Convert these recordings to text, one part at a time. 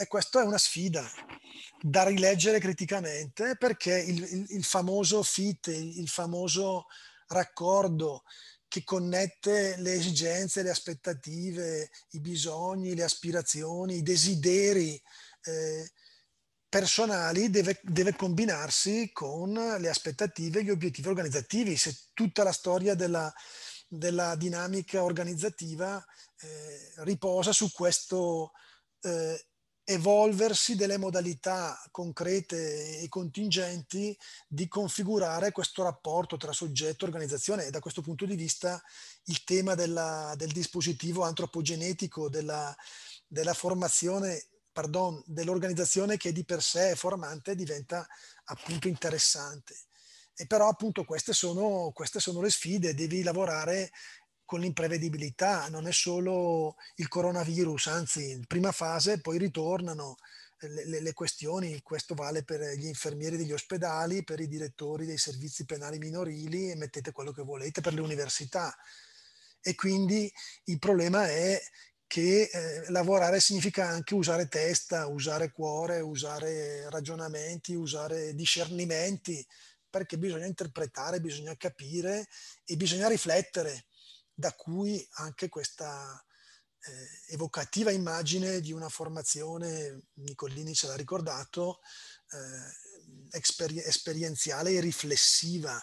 E questa è una sfida da rileggere criticamente perché il, il, il famoso fit, il, il famoso raccordo che connette le esigenze, le aspettative, i bisogni, le aspirazioni, i desideri eh, personali deve, deve, combinarsi con le aspettative e gli obiettivi organizzativi. Se tutta la storia della, della dinamica organizzativa eh, riposa su questo eh, evolversi delle modalità concrete e contingenti di configurare questo rapporto tra soggetto e organizzazione e da questo punto di vista il tema della, del dispositivo antropogenetico, della, della formazione, pardon, dell'organizzazione che di per sé è formante diventa appunto interessante. E però appunto queste sono, queste sono le sfide, devi lavorare con l'imprevedibilità, non è solo il coronavirus, anzi in prima fase poi ritornano le, le, le questioni, questo vale per gli infermieri degli ospedali, per i direttori dei servizi penali minorili e mettete quello che volete per le università. E quindi il problema è che eh, lavorare significa anche usare testa, usare cuore, usare ragionamenti, usare discernimenti, perché bisogna interpretare, bisogna capire e bisogna riflettere, da cui anche questa eh, evocativa immagine di una formazione, Nicolini ce l'ha ricordato, eh, esperi- esperienziale e riflessiva.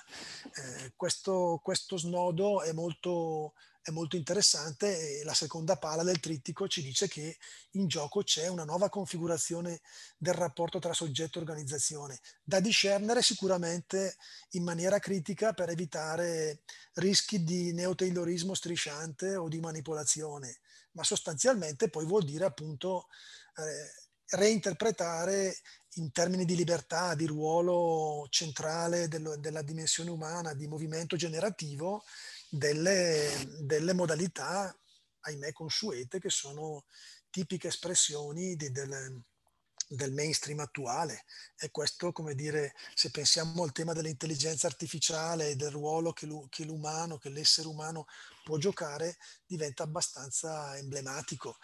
Eh, questo, questo, snodo è molto è molto interessante e la seconda pala del trittico ci dice che in gioco c'è una nuova configurazione del rapporto tra soggetto e organizzazione, da discernere sicuramente in maniera critica per evitare rischi di neotailorismo strisciante o di manipolazione, ma sostanzialmente poi vuol dire appunto eh, reinterpretare in termini di libertà, di ruolo centrale dello, della dimensione umana, di movimento generativo, delle, delle modalità, ahimè, consuete che sono tipiche espressioni di, del, del mainstream attuale e questo, come dire, se pensiamo al tema dell'intelligenza artificiale e del ruolo che, l'umano, che l'essere umano può giocare, diventa abbastanza emblematico.